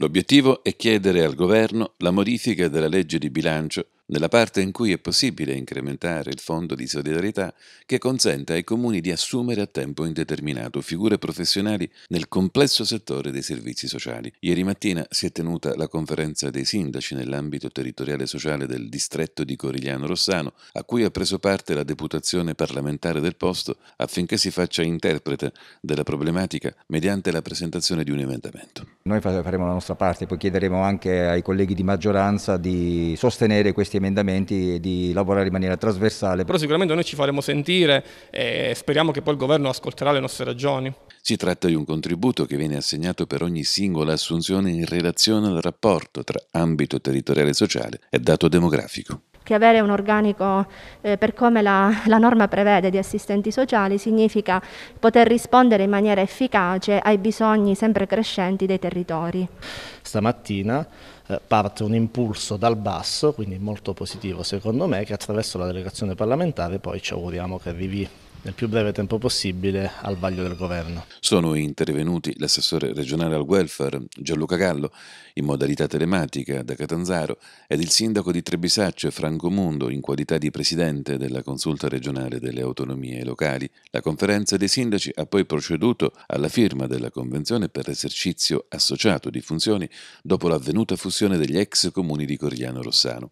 L'obiettivo è chiedere al governo la modifica della legge di bilancio nella parte in cui è possibile incrementare il fondo di solidarietà che consenta ai comuni di assumere a tempo indeterminato figure professionali nel complesso settore dei servizi sociali. Ieri mattina si è tenuta la conferenza dei sindaci nell'ambito territoriale sociale del distretto di Corigliano Rossano, a cui ha preso parte la deputazione parlamentare del posto affinché si faccia interprete della problematica mediante la presentazione di un emendamento. Noi faremo la nostra parte, poi chiederemo anche ai colleghi di maggioranza di sostenere questi emendamenti e di lavorare in maniera trasversale. Però sicuramente noi ci faremo sentire e speriamo che poi il governo ascolterà le nostre ragioni. Si tratta di un contributo che viene assegnato per ogni singola assunzione in relazione al rapporto tra ambito territoriale e sociale e dato demografico che avere un organico eh, per come la, la, norma prevede di assistenti sociali significa poter rispondere in maniera efficace ai bisogni sempre crescenti dei territori stamattina eh, parte un impulso dal basso, quindi molto positivo secondo me, che attraverso la delegazione parlamentare poi ci auguriamo che arrivi nel più breve tempo possibile al vaglio del governo. Sono intervenuti l'assessore regionale al welfare Gianluca Gallo in modalità telematica da Catanzaro ed il sindaco di Trebisaccio Franco Mundo in qualità di presidente della consulta regionale delle autonomie locali. La conferenza dei sindaci ha poi proceduto alla firma della convenzione per l'esercizio associato di funzioni dopo l'avvenuta fusione degli ex comuni di Corigliano Rossano.